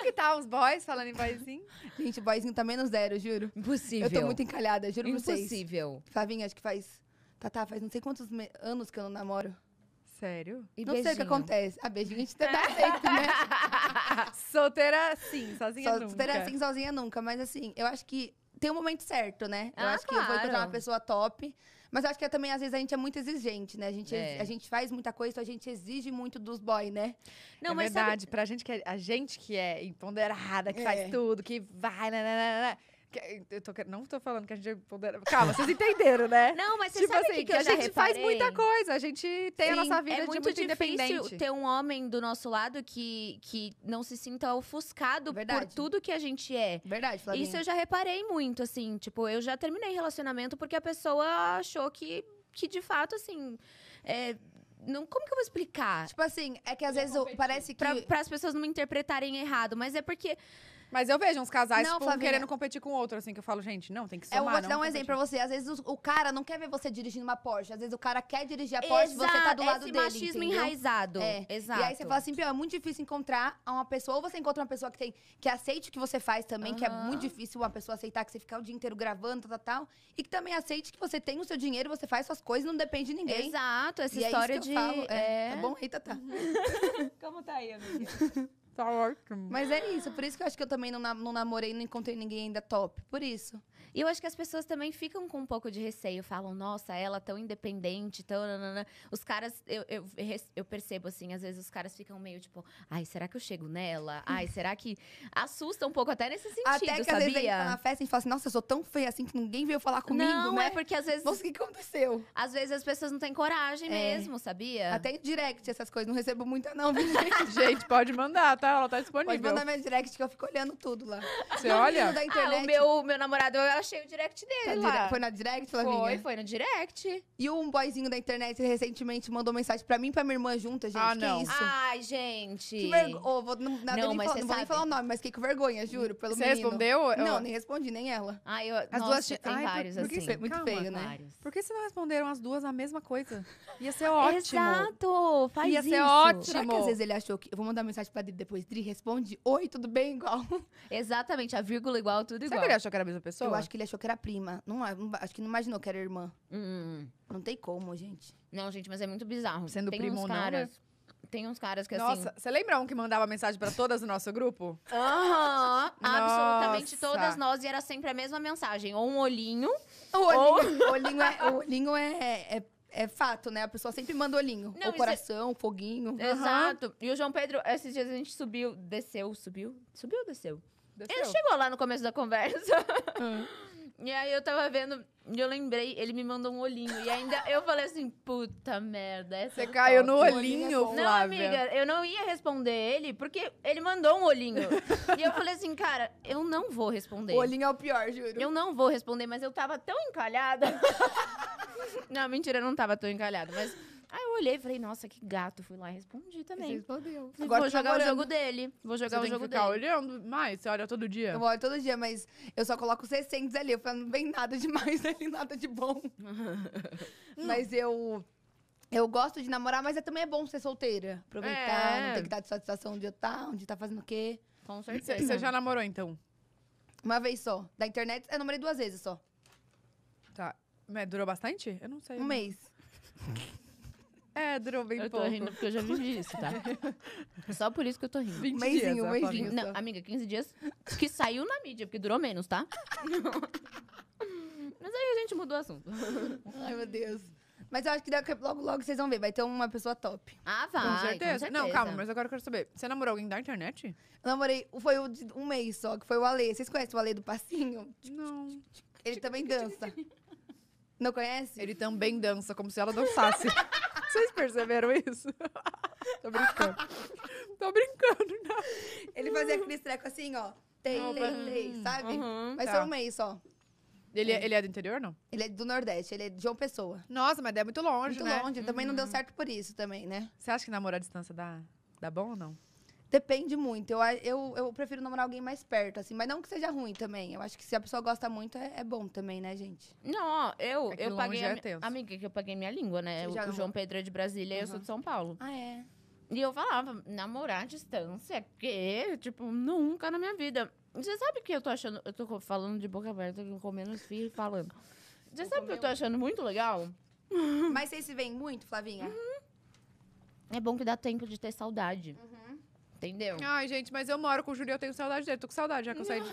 Como que tá os boys falando em boyzinho? Gente, boyzinho tá menos zero, juro. Impossível. Eu tô muito encalhada, juro Impossível. pra Impossível. Favinha, acho que faz. Tá, tá, faz não sei quantos anos que eu não namoro. Sério? E não beijinho? sei o que acontece. A ah, beijinha a gente tá aceito, né? solteira sim, sozinha nunca. Solteira sim, sozinha nunca. Mas assim, eu acho que tem um momento certo, né? Eu ah, acho claro. que eu vou encontrar uma pessoa top. Mas eu acho que é também, às vezes, a gente é muito exigente, né? A gente, é. a gente faz muita coisa, então a gente exige muito dos boys, né? Não, é mas verdade, sabe... pra gente que é, a gente que é empoderada, que é. faz tudo, que vai, nananana, eu tô, não tô falando que a gente pondera. Calma, vocês entenderam, né? Não, mas você tipo sabe assim, que, que, a gente reparei? faz muita coisa. A gente tem Sim, a nossa vida é muito, muito independente. ter um homem do nosso lado que, que não se sinta ofuscado Verdade. por tudo que a gente é. Verdade, Flavinha. Isso eu já reparei muito, assim. Tipo, eu já terminei relacionamento porque a pessoa achou que, que de fato, assim... É, não, como que eu vou explicar? Tipo assim, é que às é vezes parece que. Para as pessoas não me interpretarem errado, mas é porque mas eu vejo uns casais, não, tipo, Flavinha. querendo competir com outro, assim, que eu falo, gente, não, tem que é, somar, Eu vou te dar um competir. exemplo pra você. Às vezes o, o, cara não quer ver você dirigindo uma Porsche. Às vezes o cara quer dirigir a Porsche exato, você tá do lado esse dele, machismo entendeu? enraizado. É. Exato. E aí você fala assim, pior é muito difícil encontrar uma pessoa. Ou você encontra uma pessoa que, tem, que aceite o que você faz também, uhum. que é muito difícil uma pessoa aceitar que você fica o dia inteiro gravando, tal, tal, tal. E que também aceite que você tem o seu dinheiro, você faz suas coisas, não depende de ninguém. Exato, essa e é história é de... É... Tá bom Rita Tá. Uhum. Como tá aí, amiga? Tá ótimo. Mas é isso, por isso que eu acho que eu também não, não namorei, não encontrei ninguém ainda top. Por isso. E eu acho que as pessoas também ficam com um pouco de receio, falam, nossa, ela tão independente, tão. Nanana. Os caras, eu, eu, eu percebo assim, às vezes os caras ficam meio tipo, ai, será que eu chego nela? Ai, será que. Assusta um pouco até nesse sentido. Até que às vezes a gente tá na festa e fala assim, nossa, eu sou tão feia assim que ninguém veio falar comigo. Não, né? é porque às vezes. Nossa, o que aconteceu? Às vezes as pessoas não têm coragem é. mesmo, sabia? Até direct essas coisas, não recebo muita, não, gente? pode mandar, tá? Ela tá disponível. Pode mandar minha direct que eu fico olhando tudo lá. Você olha? Da internet. Ah, o meu, meu namorado, eu achei o direct dele tá, lá. Foi na direct, Flavinha? Foi, foi no direct. E um boyzinho da internet recentemente mandou mensagem pra mim e pra minha irmã junta, gente. Ah, não. Que isso? Ai, gente. Que vergonha. Oh, vou, não, nada não, nem não vou nem falar o nome, mas fiquei com vergonha, juro, pelo Você menino. respondeu? Não, eu... nem respondi, nem ela. Ai, eu... As Nossa, duas... Tem Ai, vários, por, assim. Muito feio, né? Vários. Por que vocês não responderam as duas a mesma coisa? Ia ser ótimo. Exato, faz Ia isso. Ia ser ótimo. Será que às vezes ele achou que... Eu vou mandar mensagem pra Dri depois. Dri, responde, oi, tudo bem? Igual. Exatamente, a vírgula igual, tudo igual. Será que ele achou que era a mesma pessoa? Eu acho acho que ele achou que era prima. Não, acho que não imaginou que era irmã. Hum, hum, hum. Não tem como, gente. Não, gente, mas é muito bizarro. Sendo tem primo ou não, né? Tem uns caras que Nossa, assim. Nossa, você lembra um que mandava mensagem para todas no nosso grupo? Aham, absolutamente todas nós e era sempre a mesma mensagem. Ou um olhinho. O olhinho, ou... olhinho, é, olhinho é, é, é, é, fato, né? A pessoa sempre manda olhinho. Não, é coração, é... foguinho. Exato. Uhum. E o João Pedro, esses dias a gente subiu, desceu, subiu? Subiu ou desceu? Desceu. Ele chegou lá no começo da conversa. Hum. e aí eu tava vendo, e eu lembrei, ele me mandou um olhinho. E ainda eu falei assim, puta merda. Essa Você é caiu no olhinho, é Flávia. Não, amiga, eu não ia responder ele, porque ele mandou um olhinho. e eu falei assim, cara, eu não vou responder. O olhinho é o pior, juro. Eu não vou responder, mas eu tava tão encalhada. não, mentira, eu não tava tão encalhada, mas olhei e falei, nossa, que gato. Fui lá e respondi também. respondeu. Agora vou tá jogar o jogo dele. Vou jogar você o jogo dele. olhando mais? Você olha todo dia? Eu olho todo dia, mas eu só coloco os recentes ali. Eu falo, não vem nada demais ali, nada de bom. mas eu... Eu gosto de namorar, mas é, também é bom ser solteira. Aproveitar, É. não ter que dar de satisfação onde eu tá, onde tá fazendo o quê. Com certeza. você já namorou, então? Uma vez só. Da internet, eu namorei duas vezes só. Tá. Mas durou bastante? Eu não sei. Um mês. É, durou bem eu pouco. Eu tô rindo porque eu já vivi isso, tá? Só por isso que eu tô rindo. 20 um dias, um Não, amiga, 15 dias que saiu na mídia, porque durou menos, tá? Mas aí a gente mudou o assunto. Ai, meu Deus. Mas eu acho que daqui, logo, logo vocês vão ver. Vai ter uma pessoa top. Ah, vai. Com certeza. Com certeza. Não, calma, mas agora eu quero saber. Você namorou alguém da internet? Eu namorei, foi um, um mês só, que foi o Ale. Vocês conhecem o Ale do Passinho? Não. Ele também dança. Não conhece? Ele também dança, como se ela dançasse. Vocês perceberam isso? Tô brincando. Tô brincando, não. Ele fazia aquele treco assim, ó. Tem, uhum. tem tem sabe? Uhum, Mas tá. um mês só. Ele é, é. ele é do interior, não? Ele é do Nordeste, ele é de João Pessoa. Nossa, mas é muito longe, muito né? Muito longe. Também não deu uhum. certo por isso, também, né? Você acha que namorar à distância dá, dá bom ou não? Depende muito. Eu, eu, eu prefiro namorar alguém mais perto, assim. Mas não que seja ruim também. Eu acho que se a pessoa gosta muito, é, é bom também, né, gente? Não, eu, é eu paguei. É a, amiga, que eu paguei minha língua, né? O, o, João Pedro é de Brasília uhum. e eu sou de São Paulo. Ah, é? E eu falava, namorar à distância, é que? Tipo, nunca na minha vida. Você sabe que eu tô achando. Eu tô falando de boca aberta, comendo os fios e falando. Você sabe que eu tô achando muito legal? Mas vocês se veem muito, Flavinha? Uhum. É bom que dá tempo de ter saudade. Uhum. Entendeu? Ai, gente, mas eu moro com o Júlio e eu tenho saudade dele. Tô com saudade já que eu saí de